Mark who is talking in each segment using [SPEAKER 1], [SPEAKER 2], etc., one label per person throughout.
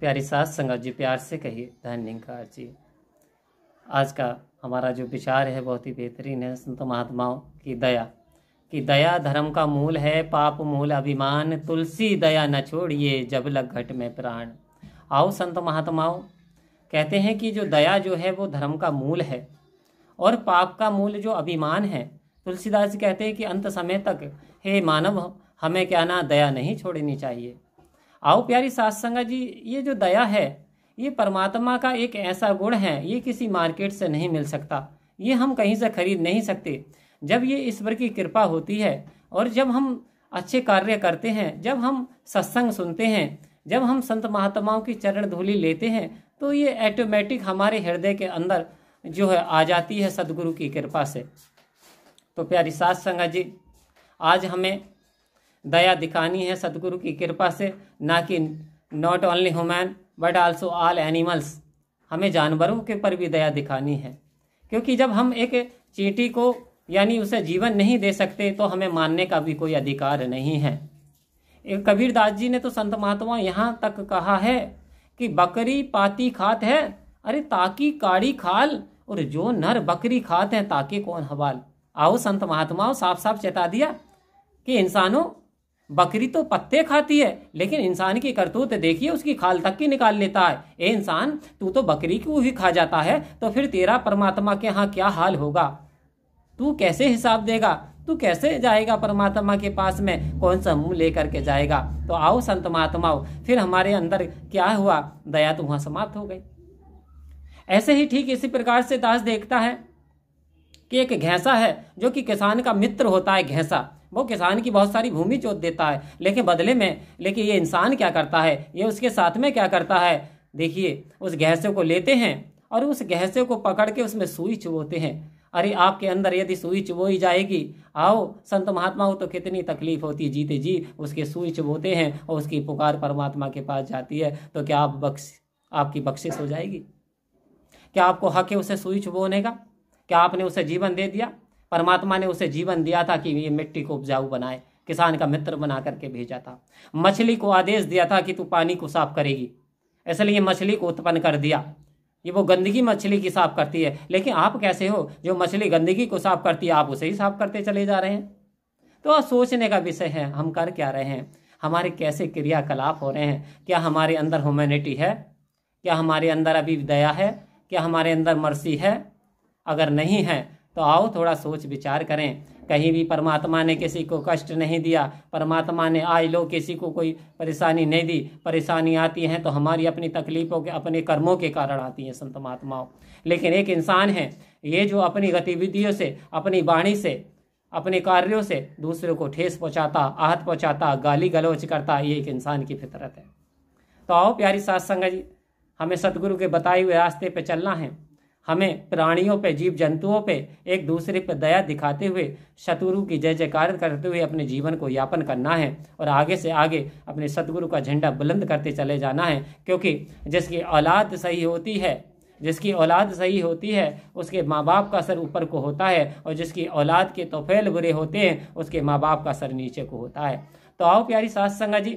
[SPEAKER 1] प्यारी सास संगत जी प्यार से कहिए धन्यकार जी आज का हमारा जो विचार है बहुत ही बेहतरीन है संत महात्माओं की दया कि दया धर्म का मूल है पाप मूल अभिमान तुलसी दया न छोड़िए जब लग घट में प्राण आओ संत महात्माओं कहते हैं कि जो दया जो है वो धर्म का मूल है और पाप का मूल जो अभिमान है तुलसीदास कहते हैं कि अंत समय तक हे मानव हमें क्या ना दया नहीं छोड़नी चाहिए आओ प्यारी सास संगा जी ये जो दया है ये परमात्मा का एक ऐसा गुण है ये किसी मार्केट से नहीं मिल सकता ये हम कहीं से खरीद नहीं सकते जब ये ईश्वर की कृपा होती है और जब हम अच्छे कार्य करते हैं जब हम सत्संग सुनते हैं जब हम संत महात्माओं की चरण धूली लेते हैं तो ये ऐटोमेटिक हमारे हृदय के अंदर जो है आ जाती है सदगुरु की कृपा से तो प्यारी सात संगा जी आज हमें दया दिखानी है सदगुरु की कृपा से ना कि not only human but also all animals हमें जानवरों के ऊपर भी दया दिखानी है क्योंकि जब हम एक चीटी को यानी उसे जीवन नहीं दे सकते तो हमें मानने का भी कोई अधिकार नहीं है कबीर दास जी ने तो संत महात्मा यहाँ तक कहा है कि बकरी पाती खात है अरे ताकी काड़ी खाल और जो नर बकरी खात है ताकि कौन हवाल आओ संत महात्माओं साफ साफ चेता दिया कि इंसानों बकरी तो पत्ते खाती है लेकिन इंसान की करतूत देखिए उसकी खाल तक की निकाल लेता है ए इंसान तू तो बकरी को ही खा जाता है तो फिर तेरा परमात्मा के यहाँ क्या हाल होगा तू कैसे हिसाब देगा तू कैसे जाएगा परमात्मा के पास में कौन सा मुंह लेकर के जाएगा तो आओ संत महात्मा फिर हमारे अंदर क्या हुआ दया तो वहां समाप्त हो गई ऐसे ही ठीक इसी प्रकार से दास देखता है कि एक घैसा है जो कि किसान का मित्र होता है घैसा वो किसान की बहुत सारी भूमि जोत देता है लेकिन बदले में लेकिन ये इंसान क्या करता है ये उसके साथ में क्या करता है देखिए उस गहसे को लेते हैं और उस गहसे को पकड़ के उसमें सुई चुबोते हैं अरे आपके अंदर यदि सुई चुबोई जाएगी आओ संत महात्मा हो तो कितनी तकलीफ होती है जीते जी उसके सुई चुबोते हैं और उसकी पुकार परमात्मा के पास जाती है तो क्या आप बख्श आपकी बख्शिश हो जाएगी क्या आपको हक है उसे सुई चुबोने का क्या आपने उसे जीवन दे दिया परमात्मा ने उसे जीवन दिया था कि ये मिट्टी को उपजाऊ बनाए किसान का मित्र बना करके भेजा था मछली को आदेश दिया था कि तू पानी को साफ करेगी इसलिए मछली को उत्पन्न कर दिया ये वो गंदगी मछली की साफ करती है लेकिन आप कैसे हो जो मछली गंदगी को साफ करती है आप उसे ही साफ करते चले जा रहे हैं तो सोचने का विषय है हम कर क्या रहे हैं हमारे कैसे क्रियाकलाप हो रहे हैं क्या हमारे अंदर ह्यूमैनिटी है क्या हमारे अंदर अभी दया है क्या हमारे अंदर मर्सी है अगर नहीं है तो आओ थोड़ा सोच विचार करें कहीं भी परमात्मा ने किसी को कष्ट नहीं दिया परमात्मा ने आज लोग किसी को कोई परेशानी नहीं दी परेशानी आती हैं तो हमारी अपनी तकलीफ़ों के अपने कर्मों के कारण आती हैं संत महात्माओं लेकिन एक इंसान है ये जो अपनी गतिविधियों से अपनी वाणी से अपने कार्यों से दूसरों को ठेस पहुँचाता आहत पहुँचाता गाली गलौच करता ये एक इंसान की फितरत है तो आओ प्यारी सात संग जी हमें सदगुरु के बताए हुए रास्ते पर चलना है हमें प्राणियों पे जीव जंतुओं पे एक दूसरे पर दया दिखाते हुए शत्रु की जय जयकार करते हुए अपने जीवन को यापन करना है और आगे से आगे अपने सतगुरु का झंडा बुलंद करते चले जाना है क्योंकि जिसकी औलाद सही होती है जिसकी औलाद सही होती है उसके माँ बाप का सर ऊपर को होता है और जिसकी औलाद के तोफेल बुरे होते हैं उसके माँ बाप का सर नीचे को होता है तो आओ प्यारी सास संगा जी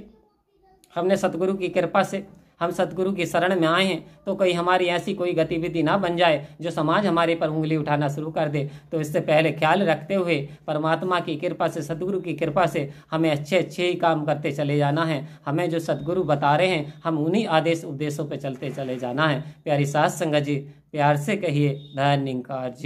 [SPEAKER 1] हमने सतगुरु की कृपा से हम सदगुरु की शरण में आए हैं तो कहीं हमारी ऐसी कोई गतिविधि ना बन जाए जो समाज हमारे पर उंगली उठाना शुरू कर दे तो इससे पहले ख्याल रखते हुए परमात्मा की कृपा से सदगुरु की कृपा से हमें अच्छे अच्छे ही काम करते चले जाना है हमें जो सदगुरु बता रहे हैं हम उन्हीं आदेश उपदेशों पर चलते चले जाना है प्यारी सास संगत जी प्यार से कहिए धन्यकार जी